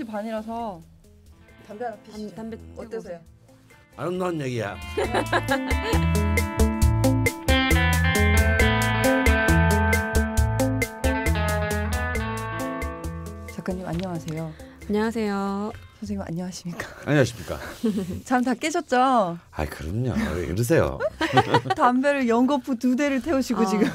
10시 반이라서 담배 하나 피시죠. 담, 담배 어떠세요? 아름다운 얘기야. 네. 작가님 안녕하세요. 안녕하세요. 선생님 안녕하십니까? 안녕하십니까? 잠다 깨셨죠? 아 그럼요. 왜 그러세요? 담배를 연거푸 두 대를 태우시고 아. 지금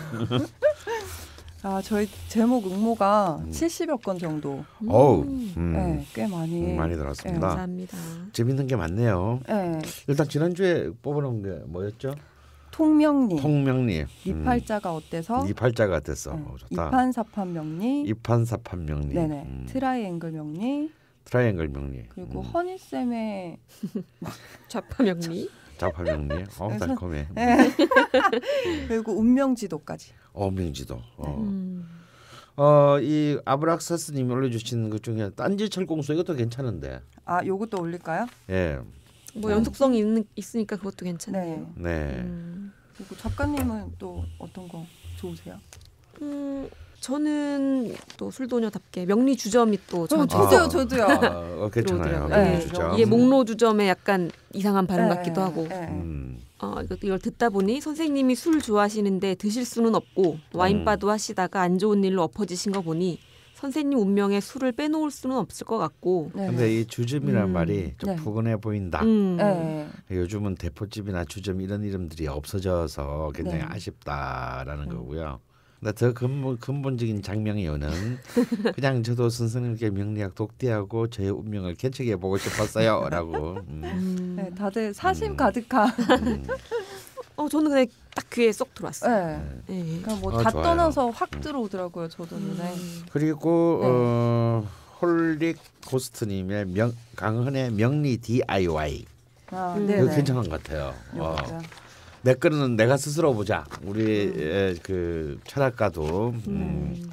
아, 저희 제목 응모가 음. 70여 건 정도. 어우, 음. 음. 네, 꽤 많이 음, 많이 들었습니다. 네, 감사합니다. 재밌는 게 많네요. 네. 일단 지난주에 뽑아놓은 게 뭐였죠? 통명리. 통명리. 음. 이팔자가 어때서? 이팔자가 어 네. 어, 좋다. 이판사판 명리. 이판사판 명리. 네네. 음. 트라이앵글 명리. 트라이앵글 명리. 그리고 허니 쌤의 좌파 명리. 장팔명님, 어 달콤해. 네. 음. 그리고 운명지도까지. 어, 운명지도. 어. 음. 어, 이 아브락사스님 올려주신 것 중에 딴지 철공소 이것도 괜찮은데. 아, 요것도 올릴까요? 예. 뭐 네. 연속성이 있는, 있으니까 그것도 괜찮네요. 네. 네. 음. 그리고 작가님은 또 어떤 거 좋으세요? 음, 저는 또 술도녀답게 명리 주점이 또 어, 저도요, 네. 아, 저도요. 아, 괜찮아요. 명리 네. 주점. 이게 목로 주점에 약간 이상한 발음 네, 같기도 하고. 네. 음. 어, 이걸 듣다 보니 선생님이 술 좋아하시는데 드실 수는 없고 와인바도 음. 하시다가 안 좋은 일로 엎어지신 거 보니 선생님 운명에 술을 빼놓을 수는 없을 것 같고. 네. 근데 이 주점이란 음. 말이 좀 네. 푸근해 보인다. 음. 네. 요즘은 대포집이나 주점 이런 이름들이 없어져서 굉장히 네. 아쉽다라는 음. 거고요. 더 근본, 근본적인 장면이오는 그냥 저도 선생님께 명리학 독대하고 저의 운명을 개척해 보고 싶었어요라고. 음. 음. 네, 다들 사심 음. 가득한. 음. 어 저는 그냥 딱 귀에 쏙 들어왔어요. 네. 네. 그러 뭐다 어, 떠나서 확 음. 들어오더라고요 저도는. 음. 네. 그리고 어, 홀릭 코스트님의 명, 강헌의 명리 DIY. 아, 그 괜찮은 것 같아요. 어. 내 거는 내가 스스로 보자. 우리 음. 그 철학가도 음, 음.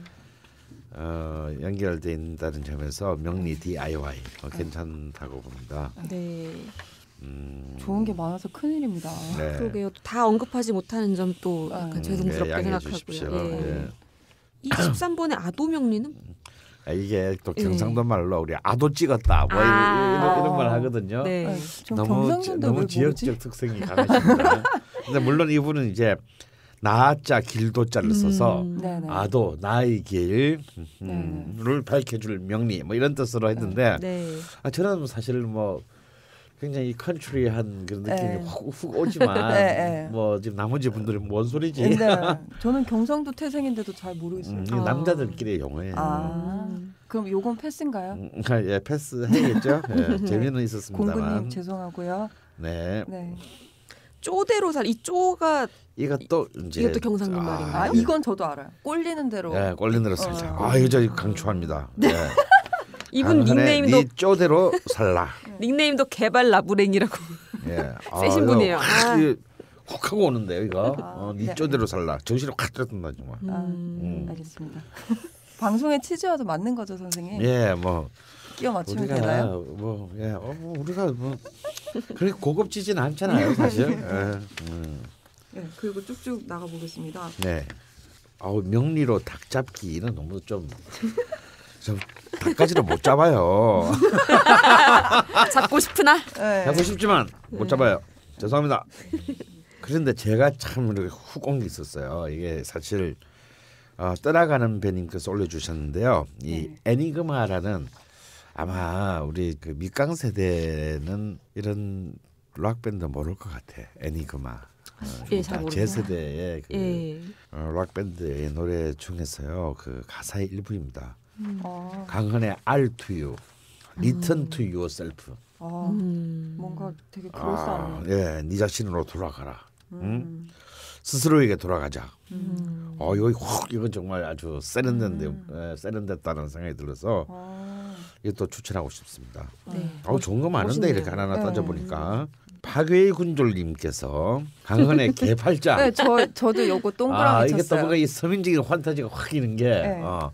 어, 연결돼 있다는 점에서 명리 DIY 어, 괜찮다고 봅니다. 네. 음. 좋은 게 많아서 큰일입니다. 네. 그러게요. 다 언급하지 못하는 점또 음. 약간 죄송스럽게 네, 생각하고요. 예. 예. 이 13번의 아도 명리는 아, 이게 또 예. 경상도 말로 우리 아도 찍었다 뭐 아~ 이런, 이런, 말 하거든요. 네. 아, 너무 지, 너무 뭐 지역적 특성이 강하십니다. 근데 물론 이분은 이제 나자 길도 자를 써서 음, 네, 네. 아도 나의 길을 네. 음, 밝혀줄 명리 뭐 이런 뜻으로 했는데 네. 아, 저는 뭐 사실 뭐 굉장히 컨트리한 그런 느낌이 확훅 오지만 에, 에. 뭐 지금 나머지 분들은 뭔 소리지? 네. 저는 경상도 태생인데도 잘 모르겠어요. 음, 아. 남자들끼리의 어예요 아. 그럼 요건 패스인가요? 음, 아, 예, 패스 해야겠죠. 예, 재미는 있었습니다만. 공군님 죄송하고요. 네. 네. 쪼대로 살 이 쪼가 이거 또 이제 이것도 경상도 아, 말인가요? 예. 이건 저도 알아요. 꼴리는 대로. 예, 꼴는 대로 살자. 어. 아, 여자 강추합니다. 네. 예. 이분 닉네임도 네 쪼대로 살라. 닉네임도 개발 라브랭이라고. 예. 아, 세신 분이에요. 아. 훅 하고 오는데 요 이거. 아, 어, 네 쪼대로 살라. 정신을 확 들었던다 정말. 음, 음. 알겠습니다. 방송에 치즈와도 맞는 거죠, 선생님? 예, 뭐 끼워 맞추면 되나요? 뭐, 예, 어, 뭐 우리가 뭐 그렇게 고급지진 않잖아요, 네, 사실. 예. 음. 네, 그리고 쭉쭉 나가 보겠습니다. 네. 아우 명리로 닭 잡기는 너무 좀. 좀 닭까지는 못 잡아요. 잡고 싶으나 네. 잡고 싶지만 못 네. 잡아요. 죄송합니다. 그런데 제가 참 이렇게 훅온게 있었어요. 이게 사실 어, 떠나가는 배님께서 올려주셨는데요. 이 네. 애니그마라는 아마 우리 그 밑강 세대는 이런 락 밴드 모를 것 같아. 애니그마. 어, 예, 제 세대의 그 예. 어, 락 밴드의 노래 중에서요 그 가사의 일부입니다. 음. 어. 강헌의 R to You, Return 음. to Yourself. 아, 음. 뭔가 되게 그럴싸한. 아, 예, 네 자신으로 돌아가라. 음. 응? 스스로에게 돌아가자. 음. 어, 여기 확 이건 정말 아주 세련된데 음. 예, 세련됐다는 생각이 들어서. 아. 이것도 추천하고 싶습니다. 네. 아 좋은 거 많은데 이렇게 하나하나 네. 따져보니까. 박외희 군졸님께서 강헌의 네, 개팔자. 네, 저 저도 요거 동그라미 아, 이게 또 뭔가 이 서민적인 환타지가 확 있는 게. 네. 어,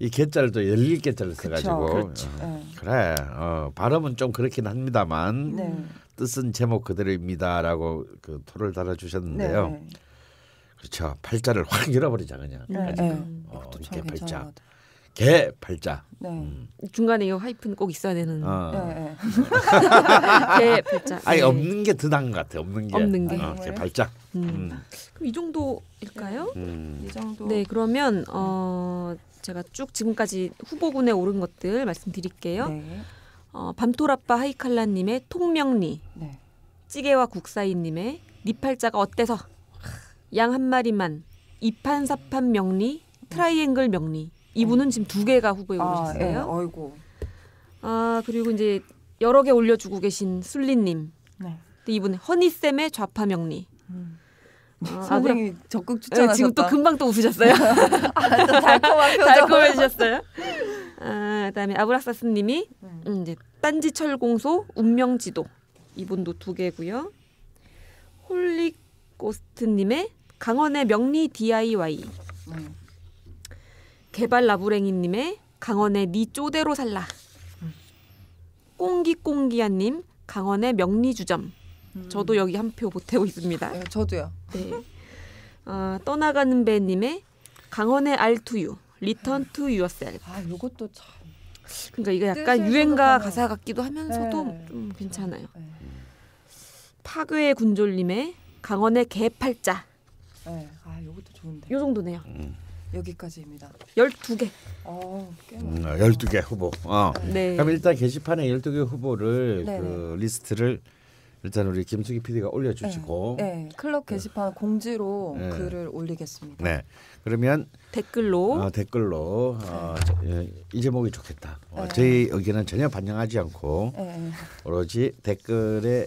이개짤를또 열릴 개짤을 써가지고 그렇죠. 어, 네. 그래 어, 발음은 좀 그렇긴 합니다만 네. 뜻은 제목 그대로입니다라고 그 토를 달아주셨는데요. 그렇죠 팔자를 확 잃어버리자 그냥 네. 아직 네. 어, 개팔자. 괜찮아 개 팔자. 네. 음. 중간에 이 하이픈 꼭 있어야 되는. 어. 네. 네. 개 팔자. 아니 네. 없는 게더 나은 것 같아. 없는 게. 없는 게. 어, 개 네. 팔자. 음. 음. 그럼 이 정도일까요? 네. 음. 이 정도. 네 그러면 어 제가 쭉 지금까지 후보군에 오른 것들 말씀드릴게요. 네. 어, 밤토라빠 하이칼라님의 통명리. 네. 찌개와 국사이님의 니팔자가 어때서? 양 한 마리만. 이판사판 명리. 트라이앵글 명리. 이분은 지금 두 개가 후보에 아, 오르셨어요. 예, 어이고. 아 그리고 이제 여러 개 올려주고 계신 술리님. 네. 이분 허니쌤의 좌파명리. 음. 아, 선생님 아, 적극 추천하셨다. 예, 네, 지금 또 금방 또 웃으셨어요. 아, 달콤한 달콤 아, 그다음에 아브락사스님이 네. 음. 이제 딴지 철공소 운명지도 이분도 두 개고요. 홀리코스트님의 강원의 명리 DIY. 음. 네. 개발 라부랭이님의 강원의 니 네 쪼대로 살라. 음. 꽁기꽁기야님 강원의 명리주점. 음. 저도 여기 한 표 보태고 있습니다. 네, 저도요. 네. 어, 떠나가는 배님의 강원의 알투유 리턴 투 유어셀. 아, 이것도 참. 그러니까 이거 약간 유행가 가사 같기도 하면서도 네. 좀 괜찮아요. 네. 파괴의 군졸님의 강원의 개팔자. 네. 아, 이것도 좋은데. 요 정도네요. 음. 여기까지입니다. 12개. 어, 음, 12개 후보. 어. 네. 그럼 일단 게시판에 12개 후보를 네. 그 리스트를 일단 우리 김수기 PD가 올려주시고 네, 네. 클럽 게시판 그 네. 공지로 글을 올리겠습니다. 네, 그러면 댓글로 어, 댓글로 어, 이 제목이 좋겠다. 어, 저희 네. 의견은 전혀 반영하지 않고 네. 오로지 댓글에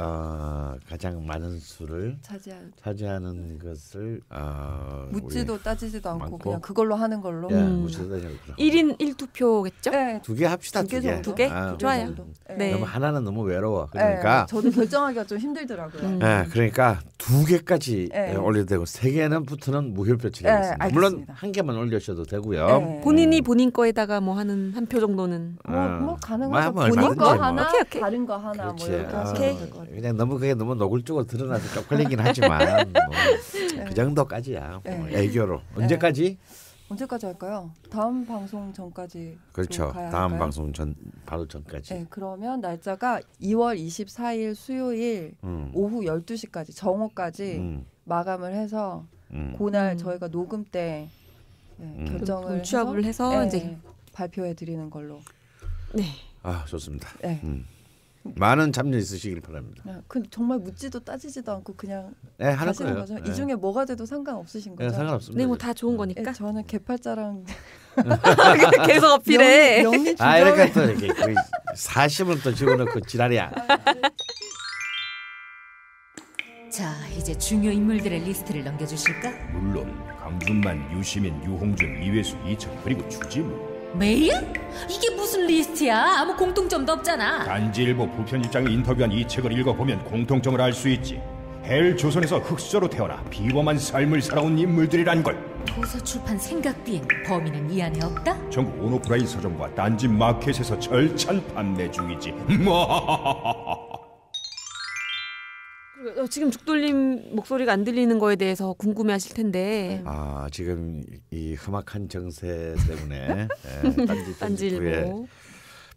어, 가장 많은 수를 차지하는, 차지하는 것을 어, 묻지도 따지지도 않고, 많고. 그냥 그걸로 하는 걸로 예, 음. 묻지도 따 1인 1투표겠죠? 네. 두개 합시다 두 개. 정도. 두 개? 아, 좋아요. 네. 네. 너무 하나는 너무 외로워. 네. 그러니까 저도 결정하기가 좀 힘들더라고요. 음. 예, 그러니까 두 개까지 네. 예, 올려도 되고 세 개는 붙는 무효표치가 예, 있습니다. 물론 알한 개만 올려셔도 되고요. 음. 본인이 본인 거에다가 뭐 하는 한 표 정도는 아, 뭐, 뭐 가능하죠. 뭐, 뭐 본인 뭐 거 뭐. 하나, 오케이, 오케이. 다른 거 하나 그렇지. 뭐 이렇게 아. 하시면 될 거예요. 그냥 너무 그게 너무 노골적으로 드러나서 쪽팔리긴 하지만 뭐그 네. 정도까지야. 뭐 네. 애교로 네. 언제까지? 언제까지 할까요? 다음 방송 전까지 그렇죠. 다음 할까요? 방송 전 바로 전까지. 네, 그러면 날짜가 2월 24일 수요일 음. 오후 12시까지 정오까지 음. 마감을 해서 음. 그날 음. 저희가 녹음 때 네, 음. 결정을 취합을 해서, 해서 네, 이제 발표해 드리는 걸로. 네. 아 좋습니다. 네. 음. 많은 참여 있으시길 바랍니다. 네, 그 정말 묻지도 따지지도 않고 그냥 네, 하는 거예요. 네. 이 중에 뭐가 돼도 상관없으신 네, 거죠? 네, 상관없습니다. 네, 뭐 다 좋은 네. 거니까. 네, 저는 개팔자랑 계속 어필해. 아, 이렇게 또 이렇게 사심을 또 집어넣고 지랄이야. 아, 네. 자, 이제 중요 인물들의 리스트를 넘겨주실까? 물론 강준만, 유시민, 유홍준, 이회수, 이철 그리고 주지무. 메일? 이게 무슨 리스트야? 아무 공통점도 없잖아. 단지일보 부편 입장에 인터뷰한 이 책을 읽어보면 공통점을 알 수 있지. 헬 조선에서 흑수저로 태어나 비범한 삶을 살아온 인물들이란 걸. 도서 출판 생각 비엔 범인은 이 안에 없다? 전국 온오프라인 서점과 단지 마켓에서 절찬 판매 중이지. 뭐하하하하. 어, 지금 죽돌림 목소리가 안 들리는 거에 대해서 궁금해하실 텐데. 아 지금 이흠악한 정세 때문에 예, 딴지 딴지일보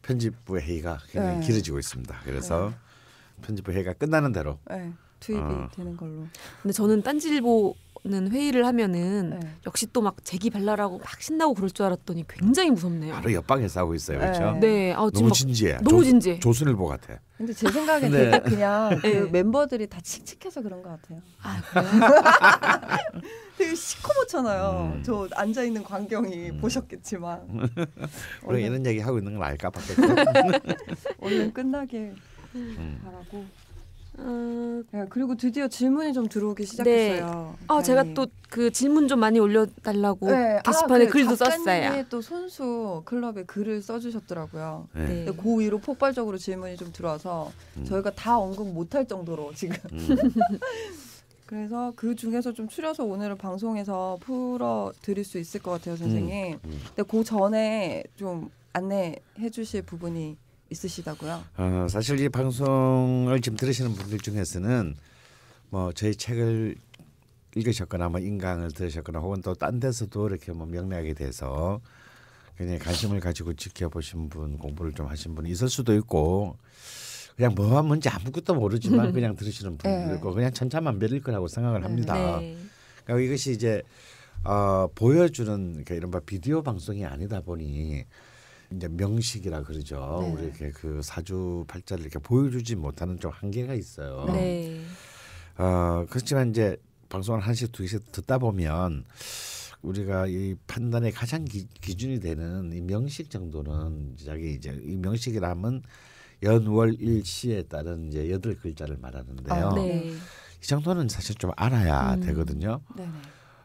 편집부 회의가 굉장히 네. 길어지고 있습니다. 그래서 네. 편집부 회의가 끝나는 대로 네, 투입이 어. 되는 걸로. 근데 저는 딴지일보 저는 회의를 하면은 네. 역시 또 막 재기발랄하고 막 신나고 그럴 줄 알았더니 굉장히 무섭네요. 바로 옆방에 싸우고 있어요, 네. 그렇죠? 네, 아, 너무 진지해. 너무 진지 조순일보 같아. 근데 제 생각에 네. 그냥 그 멤버들이 다 칙칙해서 그런 것 같아요. 아, 되게 시커멓잖아요. 음. 저 앉아 있는 광경이 음. 보셨겠지만. 우리 이런 얘기 하고 있는 걸 알까 밖에. 오늘 끝나게 음. 바라고. 음... 네, 그리고 드디어 질문이 좀 들어오기 네. 시작했어요. 아, 네. 아 제가 또 그 질문 좀 많이 올려달라고 네. 게시판에 아, 그 글도 썼어요. 또 손수 클럽에 글을 써주셨더라고요. 네. 고의로 네. 그 폭발적으로 질문이 좀 들어와서 음. 저희가 다 언급 못할 정도로 지금. 음. 그래서 그 중에서 좀 추려서 오늘은 방송에서 풀어 드릴 수 있을 것 같아요, 선생님. 음. 음. 근데 그 전에 좀 안내해 주실 부분이 있으시다고요? 어, 사실 이 방송을 지금 들으시는 분들 중에서는 뭐 저희 책을 읽으셨거나 뭐 인강을 들으셨거나 혹은 또 딴 데서도 이렇게 뭐 명리학에 대서 굉장히 관심을 가지고 지켜보신 분 공부를 좀 하신 분이 있을 수도 있고 그냥 뭐가 뭔지 아무것도 모르지만 그냥 들으시는 분들 네. 있고 그냥 천차만별일 거라고 생각을 합니다. 네. 그러니까 이것이 이제 어, 보여주는 그러니까 이런 바 비디오 방송이 아니다 보니 이제 명식이라 그러죠. 네. 우리 이렇게 그 사주 팔자를 이렇게 보여주지 못하는 좀 한계가 있어요. 네. 어, 그렇지만 이제 방송을 한씩 두 시에 듣다 보면 우리가 이 판단의 가장 기, 준이 되는 이 명식 정도는 자기 이제 이 명식이라면 연월일시에 따른 이제 여덟 글자를 말하는데요. 아, 네. 이 정도는 사실 좀 알아야 음, 되거든요. 네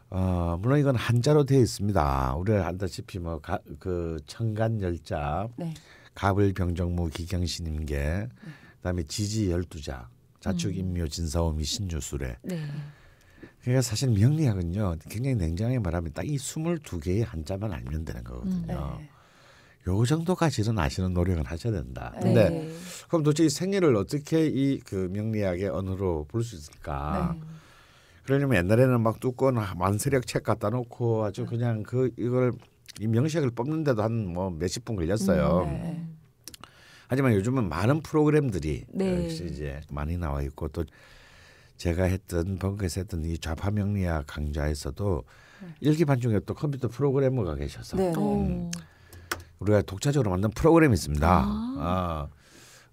어, 물론 이건 한자로 되어 있습니다. 우리가 알다시피 뭐그 청간 열자, 네. 갑을 병정무 기경신임계, 네. 그다음에 지지 열두자, 자축 인묘 음. 진사오미 신유술에. 네. 그러니까 사실 명리학은요 굉장히 냉정하게 말하면 딱 이 스물두 개의 한자만 알면 되는 거거든요. 음, 네. 요 정도까지는 아시는 노력을 하셔야 된다. 네. 근데 네. 그럼 도대체 이 생일을 어떻게 이 그 명리학의 언어로 볼 수 있을까? 네. 그러려면 옛날에는 막 두꺼운 만세력 책 갖다 놓고 아주 음. 그냥 그 이걸 이 명식을 뽑는데도 한 뭐 몇십 분 걸렸어요. 음, 네. 하지만 요즘은 많은 프로그램들이 네. 역시 이제 많이 나와 있고 또 제가 했던 벙커에서 했던 이 좌파 명리학 강좌에서도 네. 일기반 중에 또 컴퓨터 프로그래머가 계셔서 네. 음, 우리가 독자적으로 만든 프로그램이 있습니다. 아. 어.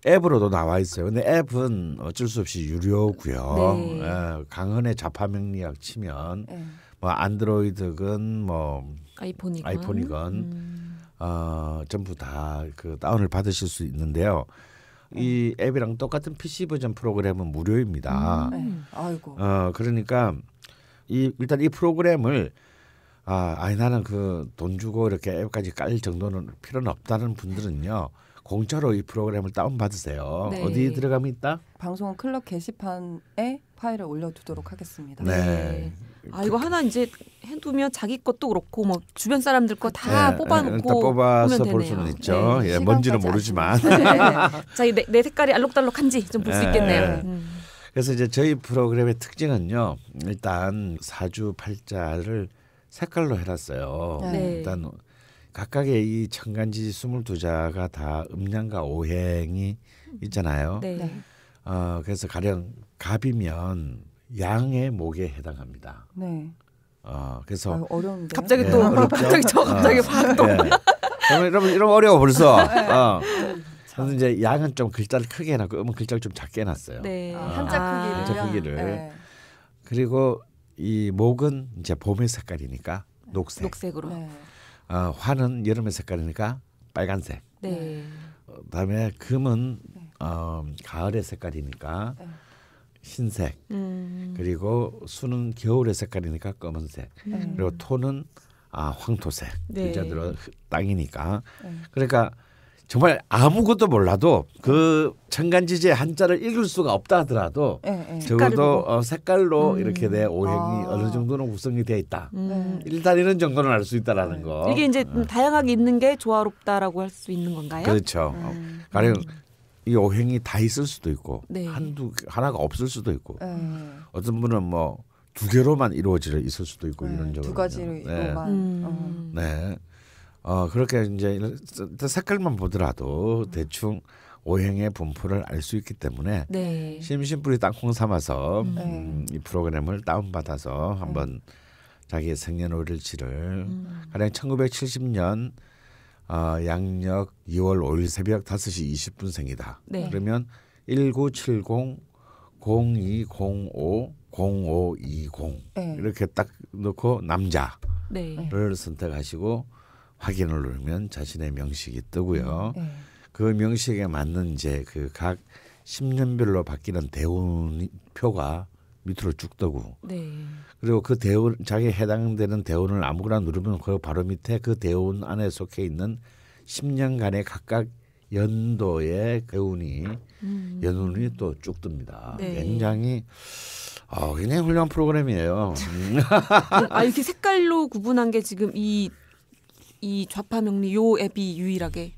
앱으로도 나와 있어요. 근데 앱은 어쩔 수 없이 유료고요. 네. 예, 강헌의 자파명리학 치면 네. 뭐 안드로이드건 뭐 그러니까 아이폰이건, 아이폰이건 음. 어, 전부 다 그 다운을 받으실 수 있는데요. 이 앱이랑 똑같은 PC 버전 프로그램은 무료입니다. 음, 네. 아이고. 어 그러니까 이 일단 이 프로그램을 아 아니 나는 그 돈 주고 이렇게 앱까지 깔 정도는 필요는 없다는 분들은요. 공짜로 이 프로그램을 다운 받으세요. 네. 어디 들어가면 있다? 방송 클럽 게시판에 파일을 올려두도록 하겠습니다. 네. 네. 아 이거 하나 이제 해두면 자기 것도 그렇고 뭐 주변 사람들 거다 네. 네. 뽑아놓고 뽑아서 볼 수는 있죠. 네. 예, 뭔지는 모르지만 자내 내 색깔이 알록달록한지 좀 볼 수 있겠네요. 음. 그래서 이제 저희 프로그램의 특징은요. 일단 사주 팔자를 색깔로 해놨어요. 네. 일단 각각의 이 천간지 22자가 다음량과 오행이 있잖아요. 네. 네. 어, 그래서 가령 갑이면 양의 목에 해당합니다. 네. 어, 그래서 아 어려운데 갑자기 네, 또어 갑자기 저 어, 갑자기 확 또. 여러분 네. 이런 어려워 벌써. 네. 어. 저는 이제 양은 좀 글자를 크게 해놨고 음은 글자를 좀 작게 해놨어요. 네. 어, 한자 크기를. 한자 크기를. 네. 그리고 이 목은 이제 봄의 색깔이니까 녹색. 으로 네. 어, 화는 여름의 색깔이니까 빨간색. 네. 어, 그다음에 금은 네. 어, 가을의 색깔이니까 네. 흰색. 음. 그리고 수는 겨울의 색깔이니까 검은색. 음. 그리고 토는 아, 황토색. 글자 네. 들어 땅이니까. 그러니까 정말 아무것도 몰라도 그 천간지제 한자를 읽을 수가 없다 하더라도 네, 네. 적어도 색깔로, 어, 색깔로 음. 이렇게 내 오행이 아. 어느 정도는 구성이 되어 있다. 음. 네. 일단 이런 정도는 알 수 있다라는 네. 거. 이게 이제 어. 다양하게 있는 게 조화롭다라고 할 수 있는 건가요? 그렇죠. 음. 어. 가령 이 오행이 다 있을 수도 있고 네. 한두 하나가 없을 수도 있고 네. 어떤 분은 뭐 두 개로만 이루어져 있을 수도 있고 이런 적으로 두 가지로만. 네. 음. 어. 네. 어 그렇게 이제 색깔만 보더라도 음. 대충 오행의 분포를 알 수 있기 때문에 네. 심심풀이 땅콩 삼아서 음. 음, 네. 이 프로그램을 다운받아서 한번 네. 자기의 생년월일치를 음. 가령 1970년 어, 양력 2월 5일 새벽 5시 20분 생이다. 네. 그러면 1970 0205 0520 네. 이렇게 딱 넣고 남자를 네. 선택하시고 확인을 누르면 자신의 명식이 뜨고요. 음, 네. 그 명식에 맞는 이제 그각 10년별로 바뀌는 대운 표가 밑으로 쭉 뜨고 네. 그리고 그 대운 자기 해당되는 대운을 아무거나 누르면 그 바로 밑에 그 대운 안에 속해 있는 10년간의 각각 연도의 대운이 음. 연운이 또 쭉 뜹니다. 네. 굉장히 어, 굉장히 훌륭한 프로그램이에요. 아 이렇게 색깔로 구분한 게 지금 이이 좌파 명리 요 앱이 유일하게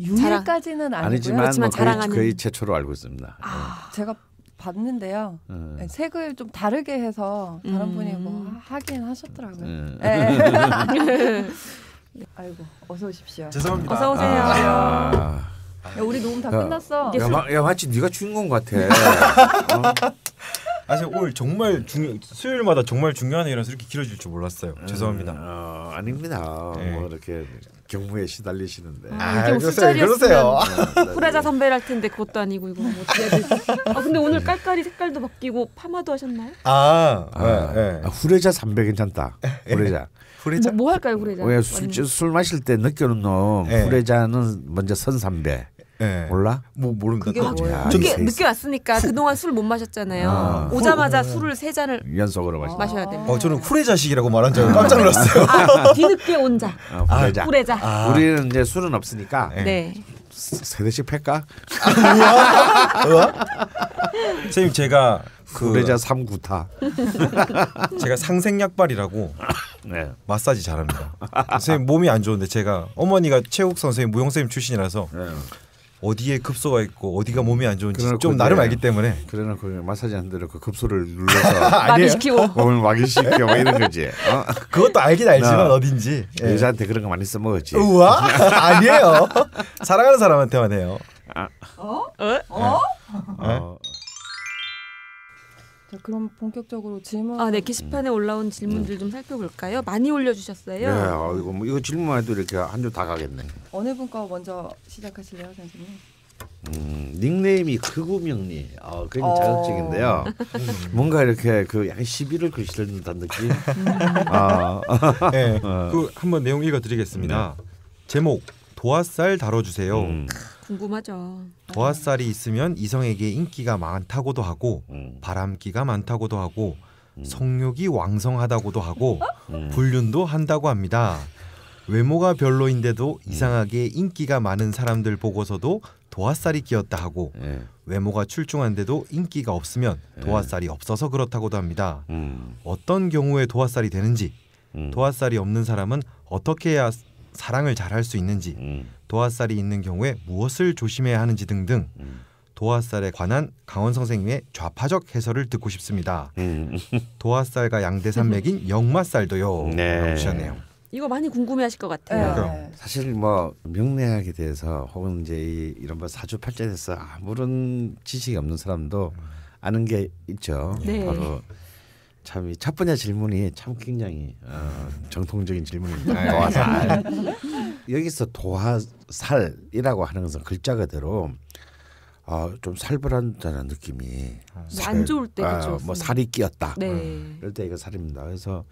유일까지는 자랑. 아니고요. 지만 뭐 자랑하는... 거의, 거의, 최초로 알고 있습니다. 아, 네. 제가 봤는데요. 음. 네. 색을 좀 다르게 해서 다른 음. 분이 뭐 음. 하긴 하셨더라고요. 음. 네. 네. 아이고 어서 오십시오. 죄송합니다. 어서 오세요. 아. 야, 우리 녹음 다 야, 끝났어. 야, 마, 야 마치 네가 주인공 같아. 어? 아, 사실 오늘 정말 중요 수요일마다 정말 중요한 일이라서 이렇게 길어질 줄 몰랐어요. 음, 죄송합니다. 음, 어, 아닙니다. 네. 뭐 이렇게 경무에 시달리시는데. 아, 아, 음, 아, 그러세요. 네, 그러세요. 네, 후레자 네. 선배랄 텐데 그것도 아니고 이거 뭐 어떻게 해야 되지? 아 근데 오늘 깔깔이 색깔도 바뀌고 파마도 하셨나요? 아, 아, 아, 네. 아 후레자 선배 괜찮다. 예, 예. 후레자. 후레자. 뭐, 뭐 할까요 후레자? 왜 술, 술 마실 때 느껴는 놈. 예. 후레자는 먼저 선삼배. 네. 몰라? 뭐 모릅니다. 아, 늦게, 아, 늦게 왔으니까 그동안 술 못 마셨잖아요. 아. 오자마자 술을 세 잔을 연속으로 마셔. 마셔야 됩니다. 어, 저는 후레 자식이라고 말한 줄 깜짝 놀랐어요. 아, 뒤늦게 온 자. 아, 후레자. 후레자. 아, 아. 우리는 이제 술은 없으니까. 네. 네. 세 대씩 팰까? 선생님 제가 그 후레자 3구타 제가 상생약발이라고 네. 마사지 잘합니다. 선생님 몸이 안 좋은데 제가 어머니가 체육 선생님 무용 선생님 출신이라서 네. 어디에 급소가 있고 어디가 몸이 안 좋은지 좀 나름 알기 때문에 그래놓고 마사지 안 들었고 그 급소를 눌러서 마비시키고 몸을 마비시키고 뭐 이런 거지 어? 그것도 알긴 알지만 어. 어딘지 예. 여자한테 그런 거 많이 써먹었지 우와 아니에요 사랑하는 사람한테만 해요 아. 어? 어? 예. 어? 어? 자, 그럼 본격적으로 질문. 아, 네 게시판에 올라온 질문들 네. 좀 살펴볼까요? 많이 올려주셨어요. 네, 아이고 뭐 이거 질문해도 이렇게 한줄다 가겠네. 어느 분과 먼저 시작하실래요, 선생님? 음, 닉네임이 극우명리. 아, 굉장히 어... 자극적인데요. 뭔가 이렇게 그 약간 시비를 글씨를 듯한 느낌. 음. 아, 네, 어. 그 한번 내용 읽어드리겠습니다. 네. 제목 도화살 다뤄주세요. 음. 궁금하죠. 도화살이 있으면 이성에게 인기가 많다고도 하고 음. 바람기가 많다고도 하고 음. 성욕이 왕성하다고도 하고 어? 음. 불륜도 한다고 합니다. 외모가 별로인데도 음. 이상하게 인기가 많은 사람들 보고서도 도화살이 끼었다 하고 예. 외모가 출중한데도 인기가 없으면 예. 도화살이 예. 없어서 그렇다고도 합니다. 음. 어떤 경우에 도화살이 되는지 도화살이 없는 사람은 어떻게 해야 사랑을 잘할 수 있는지 음. 도화살이 있는 경우에 무엇을 조심해야 하는지 등등 음. 도화살에 관한 강원 선생님의 좌파적 해설을 듣고 싶습니다. 음. 도화살과 양대산맥인 역마살도요. 네. 주셨네요. 이거 많이 궁금해하실 것 같아요. 그러니까. 네. 사실 뭐 명리학에 대해서 혹은 이제 이, 런뭐 사주팔자에 대해서 아무런 지식이 없는 사람도 아는 게 있죠. 네. 바로 참이첫 번째 질문이 참 굉장히 어, 정통적인 질문입니다. 도화살 네. 여기서 도화살이라고 하는 것은 글자 그대로 어, 좀 살벌한다는 느낌이 아. 살, 안 좋을 때 그죠. 아, 뭐 살이 끼었다. 네. 음, 이럴 때 이거 살입니다. 그래서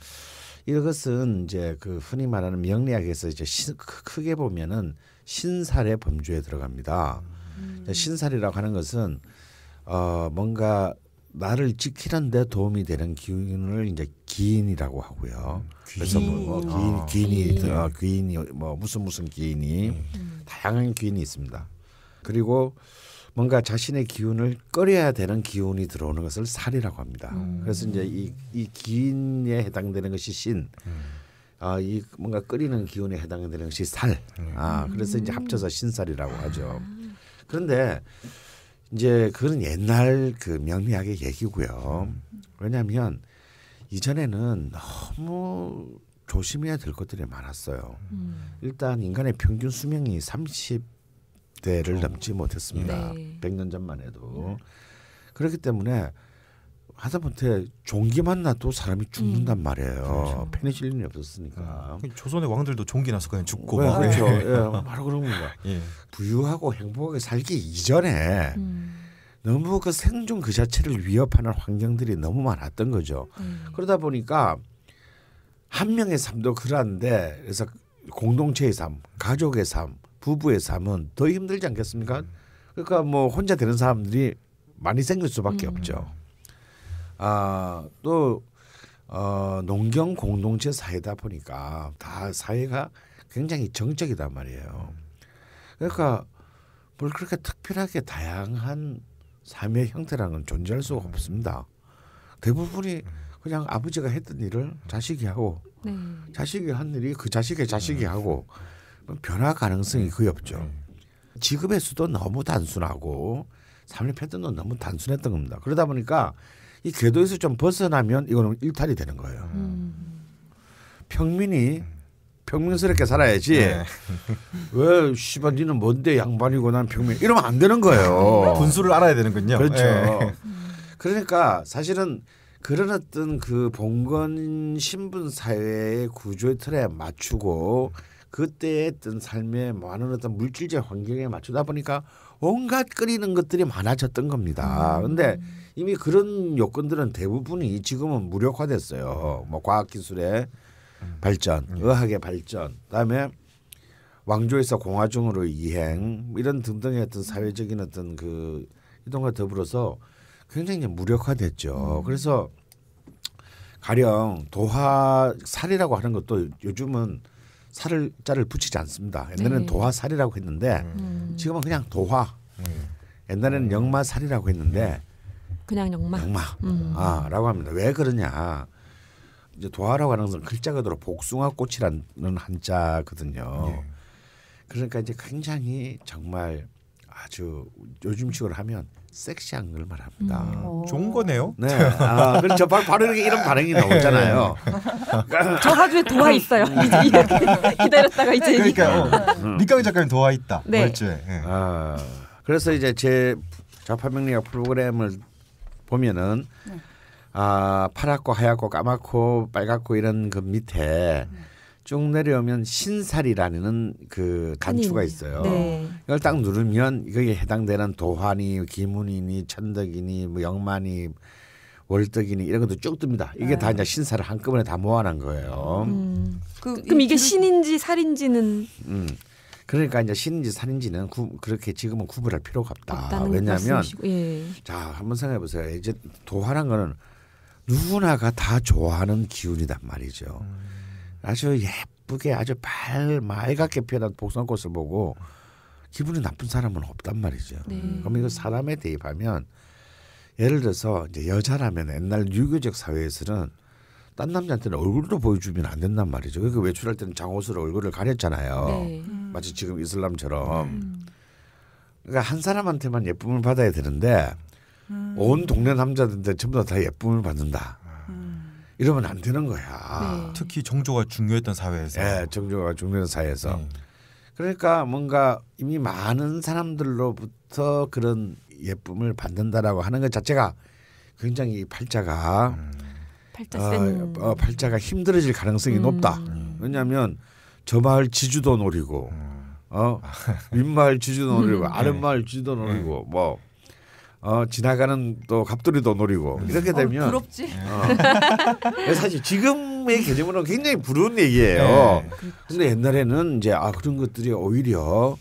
이것은 이제 그 흔히 말하는 명리학에서 이제 시, 크게 보면은 신살의 범주에 들어갑니다. 음. 신살이라고 하는 것은 어, 뭔가 나를 지키는데 도움이 되는 기운을 이제 기인이라고 하고요. 귀인. 그래서 뭐, 뭐 기인, 이 귀인. 어, 귀인이 뭐 무슨 무슨 기인이 음. 다양한 기인이 있습니다. 그리고 뭔가 자신의 기운을 꺼려야 되는 기운이 들어오는 것을 살이라고 합니다. 음. 그래서 이제 이, 이 기인에 해당되는 것이 신. 음. 아, 이 뭔가 끓이는 기운에 해당되는 것이 살. 네. 아, 그래서 이제 합쳐서 음. 신살이라고 하죠. 아. 그런데 이제 그건 옛날 그 명리학의 얘기고요. 왜냐하면 이전에는 너무 조심해야 될 것들이 많았어요. 음. 일단 인간의 평균 수명이 30대를 어. 넘지 못했습니다. 네. 100년 전만 해도. 네. 그렇기 때문에 하다못해 종기만 나도 사람이 음. 죽는단 말이에요. 페니실린이 그렇죠. 없었으니까. 음. 조선의 왕들도 종기 나서 그냥 죽고 네, 그렇죠. 예, 예 뭐 바로 그런 겁니다. 예. 부유하고 행복하게 살기 이전에 음. 너무 그 생존 그 자체를 위협하는 환경들이 너무 많았던 거죠. 그러다 보니까 한 명의 삶도 그러한데 그래서 공동체의 삶, 가족의 삶, 부부의 삶은 더 힘들지 않겠습니까? 그러니까 뭐 혼자 되는 사람들이 많이 생길 수밖에 음. 없죠. 아, 또 어, 농경 공동체 사회다 보니까 다 사회가 굉장히 정적이단 말이에요. 그러니까 뭘 그렇게 특별하게 다양한 삶의 형태라는 건 존재할 수가 없습니다. 대부분이 그냥 아버지가 했던 일을 자식이 하고 네. 자식이 한 일이 그 자식의 자식이 음. 하고 변화 가능성이 거의 없죠. 직업의 음. 수도 너무 단순하고 삶의 패턴도 너무 단순했던 겁니다. 그러다 보니까 이 궤도에서 좀 벗어나면 이거는 일탈이 되는 거예요. 음. 평민이 평민스럽게 살아야지. 네. 왜 씨발 니는 뭔데 양반이고 난 평민 이러면 안 되는 거예요. 분수를 알아야 되는군요. 그렇죠. 네. 그러니까 사실은 그런 어떤 그 봉건 신분 사회의 구조의 틀에 맞추고 그때 어떤 삶의 많은 어떤 물질적 환경에 맞추다 보니까 온갖 끓이는 것들이 많아졌던 겁니다. 음. 근데 음. 이미 그런 요건들은 대부분이 지금은 무력화됐어요. 뭐 과학기술의 발전, 음. 의학의 발전, 그다음에 왕조에서 공화정으로 이행 뭐 이런 등등의 어떤 사회적인 어떤 그 이동과 더불어서 굉장히 무력화됐죠. 음. 그래서 가령 도화 살이라고 하는 것도 요즘은 살을 자를 붙이지 않습니다. 옛날에는 네. 도화살이라고 했는데 음. 지금은 그냥 도화. 옛날에는 영마살이라고 했는데 그냥 역마. 역마. 음. 아라고 합니다. 왜 그러냐? 이제 도하라고 하는 것은 글자 그대로 복숭아 꽃이라는 한자거든요. 네. 그러니까 이제 굉장히 정말 아주 요즘식으로 하면 섹시한 걸 말합니다. 음, 어. 좋은 거네요. 네. 아, 그래서 저 바로 이렇게 이런 반응이 나오잖아요. 저 하주에 도화 있어요. 음. 이제 기다렸다가 이제 그러니까 어. 밑강이 작가님 도화 있다. 네. 말주에. 네. 아, 그래서 이제 제 좌파명리학 프로그램을 보면은 네. 아 파랗고 하얗고 까맣고 빨갛고 이런 그 밑에 네. 쭉 내려오면 신살이라는 그 단추가 있어요. 네. 이걸 딱 누르면 이거에 해당되는 도환이, 기문이니, 천덕이니, 뭐 영만이, 월덕이니 이런 것도 쭉 뜹니다. 이게 네. 다 이제 신살을 한꺼번에 다 모아놓은 거예요. 음. 그, 럼 이게 신인지 살인지는 음. 그러니까 이제 신인지 산인지는 구, 그렇게 지금은 구분할 필요가 없다. 왜냐하면 예. 자 한번 생각해 보세요. 이제 도화란 거는 누구나가 다 좋아하는 기운이란 말이죠. 아주 예쁘게 아주 말 맑게 피어난 복선꽃을 보고 기분이 나쁜 사람은 없단 말이죠. 네. 그럼 이거 사람에 대입하면 예를 들어서 이제 여자라면 옛날 유교적 사회에서는 딴 남자한테는 얼굴도 보여주면 안 된단 말이죠. 그 외출할 때는 장옷으로 얼굴을 가렸잖아요. 네. 음. 마치 지금 이슬람처럼. 음. 그러니까 한 사람한테만 예쁨을 받아야 되는데 음. 온 동네 남자들한테 전부 다, 다 예쁨을 받는다. 아. 음. 이러면 안 되는 거야. 네. 특히 정조가 중요했던 사회에서. 네, 예, 정조가 중요한 사회에서. 네. 그러니까 뭔가 이미 많은 사람들로부터 그런 예쁨을 받는다라고 하는 것 자체가 굉장히 이 팔자가 음. 팔자 아, 센. 어, 팔자가 힘들어질 가능성이 음. 높다. 음. 왜냐하면 저 마을 지주도 노리고 음. 어 윗마을 지주도 노리고 음. 아랫마을 지주도 네. 노리고 뭐 어, 지나가는 또 갑돌이도 노리고 이렇게 어, 되면 네. 어, 부럽지. 어. 사실 지금의 개념으로는 굉장히 부러운 얘기예요. 네. 그렇죠. 근데 옛날에는 이제 아 그런 것들이 오히려